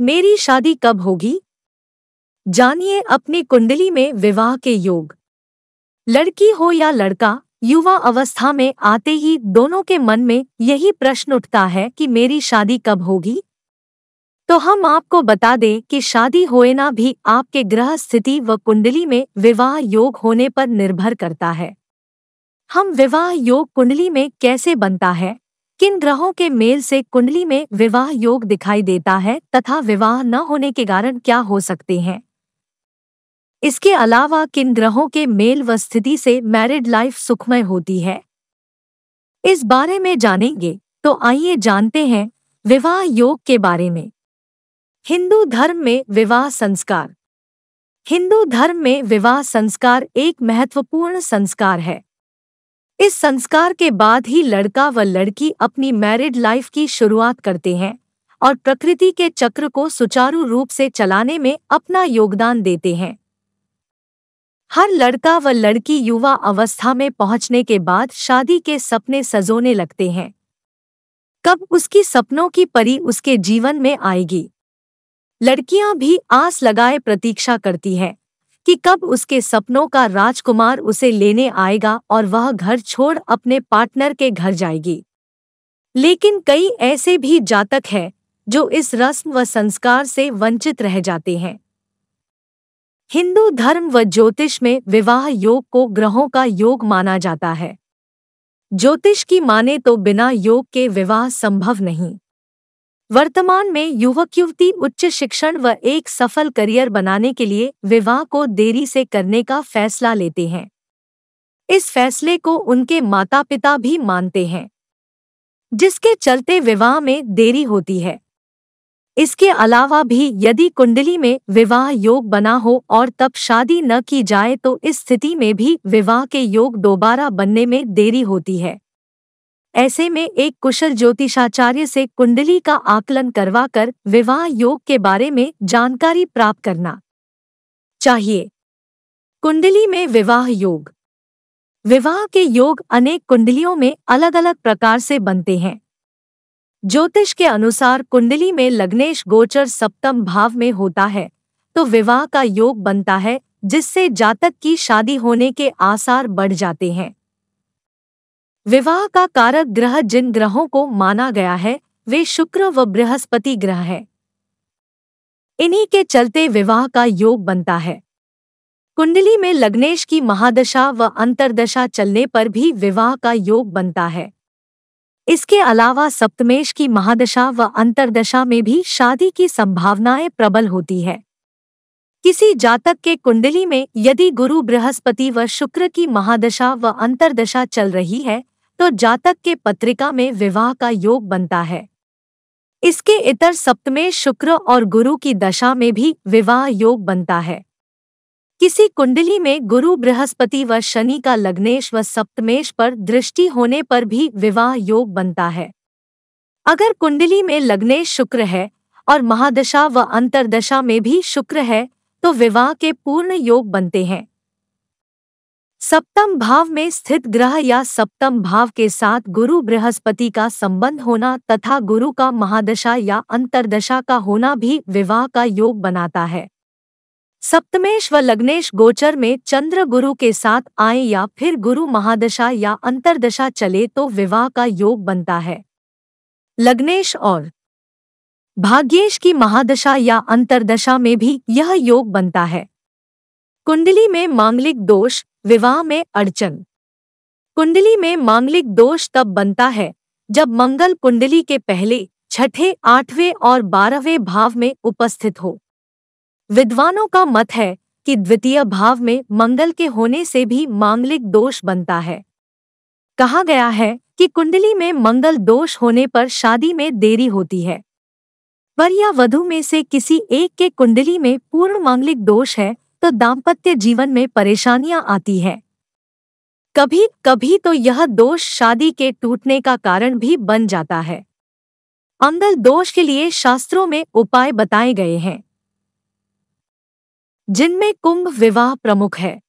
मेरी शादी कब होगी जानिए अपनी कुंडली में विवाह के योग लड़की हो या लड़का युवा अवस्था में आते ही दोनों के मन में यही प्रश्न उठता है कि मेरी शादी कब होगी तो हम आपको बता दें कि शादी होना भी आपके ग्रह स्थिति व कुंडली में विवाह योग होने पर निर्भर करता है हम विवाह योग कुंडली में कैसे बनता है किन ग्रहों के मेल से कुंडली में विवाह योग दिखाई देता है तथा विवाह न होने के कारण क्या हो सकते हैं इसके अलावा किन ग्रहों के मेल व स्थिति से मैरिड लाइफ सुखमय होती है इस बारे में जानेंगे तो आइए जानते हैं विवाह योग के बारे में हिंदू धर्म में विवाह संस्कार हिंदू धर्म में विवाह संस्कार एक महत्वपूर्ण संस्कार है इस संस्कार के बाद ही लड़का व लड़की अपनी मैरिड लाइफ की शुरुआत करते हैं और प्रकृति के चक्र को सुचारू रूप से चलाने में अपना योगदान देते हैं हर लड़का व लड़की युवा अवस्था में पहुंचने के बाद शादी के सपने सजोने लगते हैं कब उसकी सपनों की परी उसके जीवन में आएगी लड़कियां भी आस लगाए प्रतीक्षा करती हैं कि कब उसके सपनों का राजकुमार उसे लेने आएगा और वह घर छोड़ अपने पार्टनर के घर जाएगी लेकिन कई ऐसे भी जातक हैं जो इस रस्म व संस्कार से वंचित रह जाते हैं हिंदू धर्म व ज्योतिष में विवाह योग को ग्रहों का योग माना जाता है ज्योतिष की माने तो बिना योग के विवाह संभव नहीं वर्तमान में युवक युवती उच्च शिक्षण व एक सफल करियर बनाने के लिए विवाह को देरी से करने का फैसला लेते हैं इस फैसले को उनके माता पिता भी मानते हैं जिसके चलते विवाह में देरी होती है इसके अलावा भी यदि कुंडली में विवाह योग बना हो और तब शादी न की जाए तो इस स्थिति में भी विवाह के योग दोबारा बनने में देरी होती है ऐसे में एक कुशल ज्योतिषाचार्य से कुंडली का आकलन करवाकर विवाह योग के बारे में जानकारी प्राप्त करना चाहिए कुंडली में विवाह योग विवाह के योग अनेक कुंडलियों में अलग अलग प्रकार से बनते हैं ज्योतिष के अनुसार कुंडली में लग्नेश गोचर सप्तम भाव में होता है तो विवाह का योग बनता है जिससे जातक की शादी होने के आसार बढ़ जाते हैं विवाह का कारक ग्रह जिन ग्रहों को माना गया है वे शुक्र व बृहस्पति ग्रह हैं इन्हीं के चलते विवाह का योग बनता है कुंडली में लग्नेश की महादशा व अंतरदशा चलने पर भी विवाह का योग बनता है इसके अलावा सप्तमेश की महादशा व अंतरदशा में भी शादी की संभावनाएं प्रबल होती है किसी जातक के कुंडली में यदि गुरु बृहस्पति व शुक्र की महादशा व अंतरदशा चल रही है तो जातक के पत्रिका में विवाह का योग बनता है इसके इतर सप्तमें शुक्र और गुरु की दशा में भी विवाह योग बनता है किसी कुंडली में गुरु बृहस्पति व शनि का लग्नेश व सप्तमेश पर दृष्टि होने पर भी विवाह योग बनता है अगर कुंडली में लग्नेश शुक्र है और महादशा व अंतरदशा में भी शुक्र है तो विवाह के पूर्ण योग बनते हैं सप्तम भाव में स्थित ग्रह या सप्तम भाव के साथ गुरु बृहस्पति का संबंध होना तथा गुरु का महादशा या अंतरदशा का होना भी विवाह का योग बनाता है सप्तमेश व लग्नेश गोचर में चंद्र गुरु के साथ आए या फिर गुरु महादशा या अंतरदशा चले तो विवाह का योग बनता है लग्नेश और भाग्येश की महादशा या अंतरदशा में भी यह योग बनता है कुंडली में मांगलिक दोष विवाह में अड़चन कुंडली में मांगलिक दोष तब बनता है जब मंगल कुंडली के पहले छठे आठवें और बारहवें भाव में उपस्थित हो विद्वानों का मत है कि द्वितीय भाव में मंगल के होने से भी मांगलिक दोष बनता है कहा गया है कि कुंडली में मंगल दोष होने पर शादी में देरी होती है वर या वधु में से किसी एक के कुंडली में पूर्ण मांगलिक दोष है तो दाम्पत्य जीवन में परेशानियां आती है कभी कभी तो यह दोष शादी के टूटने का कारण भी बन जाता है अंदर दोष के लिए शास्त्रों में उपाय बताए गए हैं जिनमें कुंभ विवाह प्रमुख है